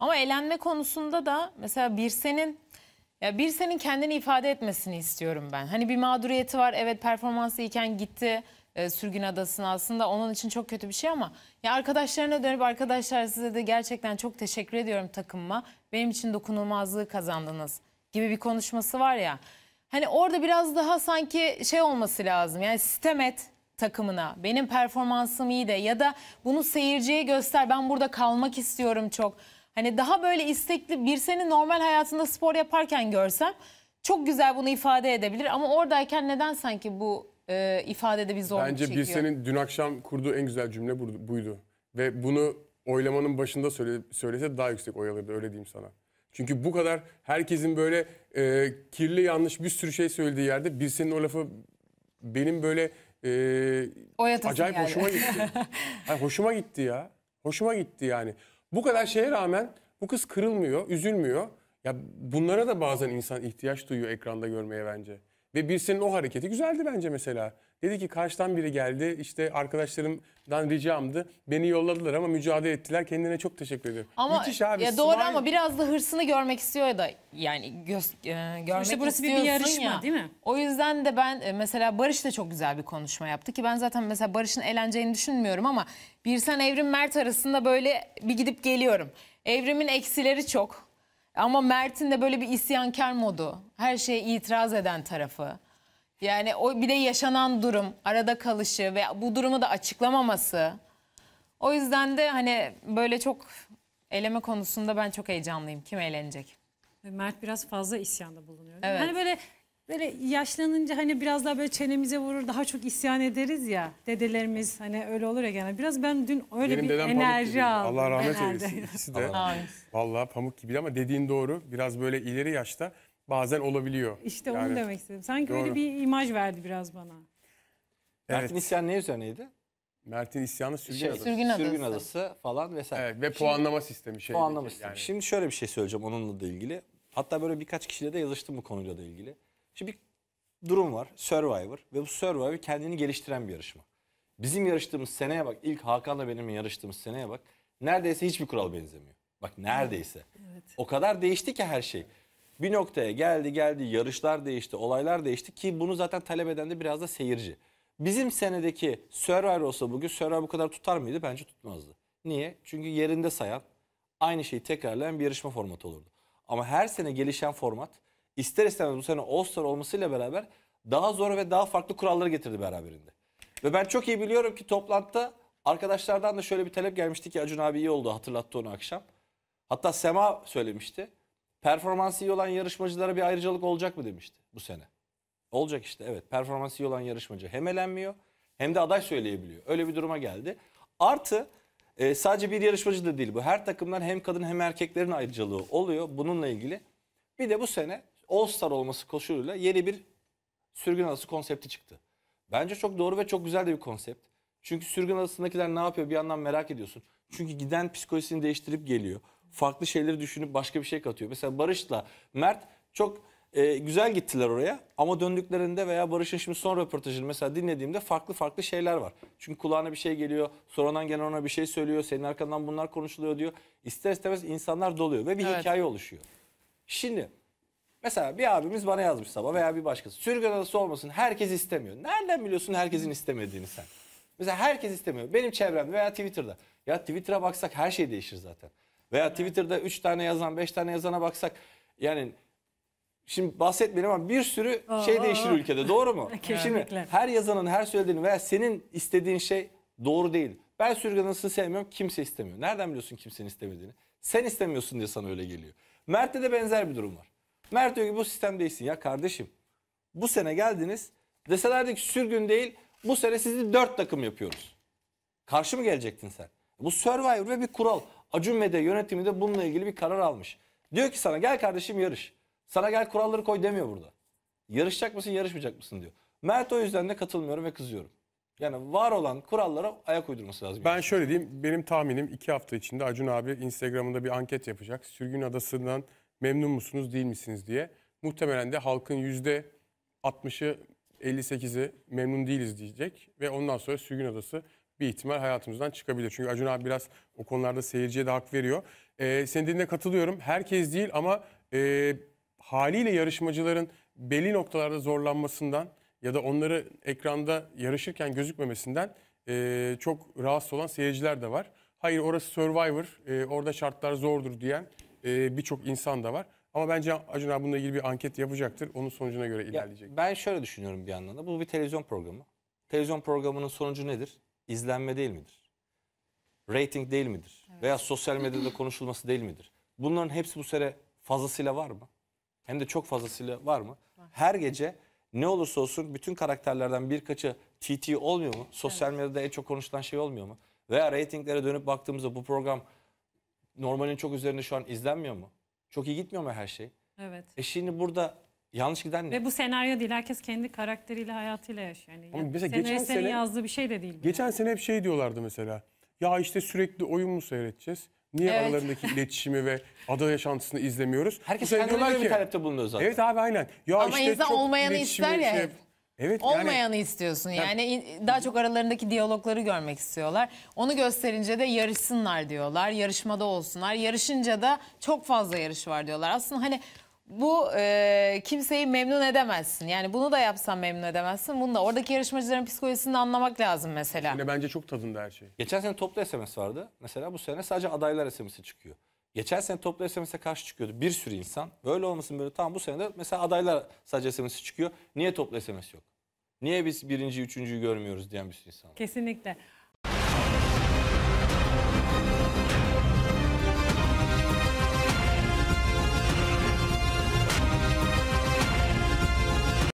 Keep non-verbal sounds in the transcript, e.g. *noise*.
Ama eğlenme konusunda da mesela bir senin ya bir senin kendini ifade etmesini istiyorum ben. Hani bir mağduriyeti var. Evet performansı iken gitti e, sürgün adasına aslında onun için çok kötü bir şey ama ya arkadaşlarına dönüp arkadaşlar size de gerçekten çok teşekkür ediyorum takımıma. Benim için dokunulmazlığı kazandınız gibi bir konuşması var ya. Hani orada biraz daha sanki şey olması lazım. Yani sistem et takımına. Benim performansım iyi de ya da bunu seyirciye göster. Ben burada kalmak istiyorum çok. Hani daha böyle istekli bir seni normal hayatında spor yaparken görsem çok güzel bunu ifade edebilir. Ama oradayken neden sanki bu e, ifadede bir zorluk Bence çekiyor? Bence Birsen'in dün akşam kurduğu en güzel cümle buydu. Ve bunu oylamanın başında söyle, söylese daha yüksek oy alırdı öyle diyeyim sana. Çünkü bu kadar herkesin böyle e, kirli yanlış bir sürü şey söylediği yerde Birsen'in o lafı benim böyle e, acayip yani. hoşuma gitti. *laughs* Hayır, hoşuma gitti ya. Hoşuma gitti yani. Bu kadar şeye rağmen bu kız kırılmıyor, üzülmüyor. Ya bunlara da bazen insan ihtiyaç duyuyor ekranda görmeye bence. Ve Birsen'in o hareketi güzeldi bence mesela. Dedi ki karşıdan biri geldi işte arkadaşlarımdan ricamdı. Beni yolladılar ama mücadele ettiler. Kendine çok teşekkür ediyorum. Ama Müthiş abi. Ya doğru smile. ama biraz da hırsını görmek istiyor da yani göz, e, görmek işte burası bir yarışma ya. değil mi? O yüzden de ben e, mesela Barış da çok güzel bir konuşma yaptı ki ben zaten mesela Barış'ın eğleneceğini düşünmüyorum ama Birsen Evrim Mert arasında böyle bir gidip geliyorum. Evrim'in eksileri çok. Ama Mert'in de böyle bir isyankar modu. Her şeye itiraz eden tarafı. Yani o bir de yaşanan durum, arada kalışı ve bu durumu da açıklamaması. O yüzden de hani böyle çok eleme konusunda ben çok heyecanlıyım. Kim eğlenecek? Mert biraz fazla isyanda bulunuyor. Evet. Hani böyle Böyle yaşlanınca hani biraz daha böyle çenemize vurur daha çok isyan ederiz ya. Dedelerimiz hani öyle olur ya gene. Biraz ben dün öyle Benim bir dedem enerji gibiydi. aldım. Allah rahmet herhalde. eylesin. *laughs* İkisi de Allah rahmet vallahi pamuk gibiydi ama dediğin doğru. Biraz böyle ileri yaşta bazen olabiliyor. İşte onu demek istedim. Sanki öyle bir imaj verdi biraz bana. Mert'in Evet. isyanı ne üzerineydi? Mert'in isyanı sürgün Şey, adı. Sürgün Adası. Adası falan vesaire. Evet, ve puanlama sistemi şey. puanlama sistemi. Şimdi şöyle bir şey söyleyeceğim onunla da ilgili. Hatta böyle birkaç kişiyle de yazıştım bu konuyla da ilgili. Şimdi bir durum var. Survivor ve bu Survivor kendini geliştiren bir yarışma. Bizim yarıştığımız seneye bak ilk Hakan'la benim yarıştığımız seneye bak neredeyse hiçbir kural benzemiyor. Bak neredeyse. Evet. O kadar değişti ki her şey. Bir noktaya geldi geldi yarışlar değişti olaylar değişti ki bunu zaten talep eden de biraz da seyirci. Bizim senedeki Survivor olsa bugün Survivor bu kadar tutar mıydı? Bence tutmazdı. Niye? Çünkü yerinde sayan aynı şeyi tekrarlayan bir yarışma formatı olurdu. Ama her sene gelişen format ister istemez bu sene All-Star olmasıyla beraber daha zor ve daha farklı kuralları getirdi beraberinde. Ve ben çok iyi biliyorum ki toplantıda arkadaşlardan da şöyle bir talep gelmişti ki Acun abi iyi oldu hatırlattı onu akşam. Hatta Sema söylemişti. Performansı iyi olan yarışmacılara bir ayrıcalık olacak mı demişti bu sene. Olacak işte evet. Performansı iyi olan yarışmacı hem elenmiyor hem de aday söyleyebiliyor. Öyle bir duruma geldi. Artı e, sadece bir yarışmacı da değil bu. Her takımdan hem kadın hem erkeklerin ayrıcalığı oluyor bununla ilgili. Bir de bu sene All Star olması koşuluyla yeni bir sürgün adası konsepti çıktı. Bence çok doğru ve çok güzel de bir konsept. Çünkü sürgün adasındakiler ne yapıyor bir yandan merak ediyorsun. Çünkü giden psikolojisini değiştirip geliyor. Farklı şeyleri düşünüp başka bir şey katıyor. Mesela Barış'la Mert çok e, güzel gittiler oraya ama döndüklerinde veya Barış'ın şimdi son röportajını mesela dinlediğimde farklı farklı şeyler var. Çünkü kulağına bir şey geliyor, sonradan gene ona bir şey söylüyor, senin arkandan bunlar konuşuluyor diyor. İster istemez insanlar doluyor ve bir evet. hikaye oluşuyor. Şimdi Mesela bir abimiz bana yazmış sabah veya bir başkası. Sürgün adası olmasın herkes istemiyor. Nereden biliyorsun herkesin istemediğini sen? Mesela herkes istemiyor. Benim çevremde veya Twitter'da. Ya Twitter'a baksak her şey değişir zaten. Veya Twitter'da 3 tane yazan 5 tane yazana baksak yani Şimdi bahsetmeyelim ama bir sürü şey değişir ülkede doğru mu? *laughs* Şimdi her yazanın her söylediğini veya senin istediğin şey doğru değil. Ben sürgün adasını sevmiyorum kimse istemiyor. Nereden biliyorsun kimsenin istemediğini? Sen istemiyorsun diye sana öyle geliyor. Mert'te de benzer bir durum var. Mert diyor ki bu sistem değilsin ya kardeşim. Bu sene geldiniz deselerdi ki sürgün değil bu sene sizi dört takım yapıyoruz. Karşı mı gelecektin sen? Bu Survivor ve bir kural. Acun Medya yönetimi de bununla ilgili bir karar almış. Diyor ki sana gel kardeşim yarış. Sana gel kuralları koy demiyor burada. Yarışacak mısın yarışmayacak mısın diyor. Mert o yüzden de katılmıyorum ve kızıyorum. Yani var olan kurallara ayak uydurması lazım. Ben şöyle diyeyim benim tahminim iki hafta içinde Acun abi Instagram'ında bir anket yapacak. Sürgün adasından memnun musunuz değil misiniz diye. Muhtemelen de halkın yüzde 60'ı 58'i memnun değiliz diyecek ve ondan sonra Sürgün Adası bir ihtimal hayatımızdan çıkabilir. Çünkü Acun abi biraz o konularda seyirciye de hak veriyor. Ee, senin dediğine katılıyorum. Herkes değil ama e, haliyle yarışmacıların belli noktalarda zorlanmasından ya da onları ekranda yarışırken gözükmemesinden e, çok rahatsız olan seyirciler de var. Hayır orası Survivor, e, orada şartlar zordur diyen e, birçok insan da var. Ama bence Acun abi bununla ilgili bir anket yapacaktır. Onun sonucuna göre ilerleyecek. Ya ben şöyle düşünüyorum bir yandan da. Bu bir televizyon programı. Televizyon programının sonucu nedir? İzlenme değil midir? Rating değil midir? Evet. Veya sosyal medyada konuşulması değil midir? Bunların hepsi bu sene fazlasıyla var mı? Hem de çok fazlasıyla var mı? Her gece ne olursa olsun bütün karakterlerden birkaçı TT olmuyor mu? Sosyal medyada en çok konuşulan şey olmuyor mu? Veya reytinglere dönüp baktığımızda bu program normalin çok üzerinde şu an izlenmiyor mu? Çok iyi gitmiyor mu her şey? Evet. E şimdi burada yanlış giden ne? Ve bu senaryo değil. Herkes kendi karakteriyle, hayatıyla yaşıyor. Yani mesela geçen senin sene- yazdığı bir şey de değil. bu. Geçen sene hep şey diyorlardı mesela. Ya işte sürekli oyun mu seyredeceğiz? Niye Evet. aralarındaki *laughs* iletişimi ve ada yaşantısını izlemiyoruz? Herkes sene kendine göre bir talepte bulunuyor zaten. Evet abi aynen. Ya Ama işte insan çok olmayanı ister ya şey- Evet, yani- Olmayanı istiyorsun yani in- daha çok aralarındaki diyalogları görmek istiyorlar. Onu gösterince de yarışsınlar diyorlar, yarışmada olsunlar. Yarışınca da çok fazla yarış var diyorlar. Aslında hani bu e, kimseyi memnun edemezsin. Yani bunu da yapsan memnun edemezsin. Bunu da oradaki yarışmacıların psikolojisini anlamak lazım mesela. Yine bence çok tadında her şey. Geçen sene toplu SMS vardı. Mesela bu sene sadece adaylar SMS'i çıkıyor. Geçen sene toplu SMS'e karşı çıkıyordu bir sürü insan. Böyle olmasın böyle tam bu sene de mesela adaylar sadece SMS'i çıkıyor. Niye toplu SMS yok? Niye biz birinci, üçüncüyü görmüyoruz diyen bir sürü insan var. Kesinlikle.